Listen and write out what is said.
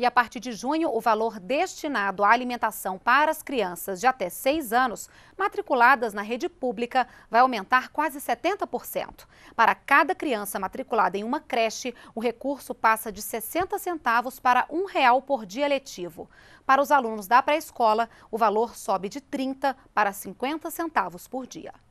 E a partir de junho, o valor destinado à alimentação para as crianças de até 6 anos matriculadas na rede pública vai aumentar quase 70%. Para cada criança matriculada em uma creche, o recurso passa de 60 centavos para R$ 1,00 por dia letivo. Para os alunos da pré-escola, o valor sobe de 30 para 50 centavos por dia.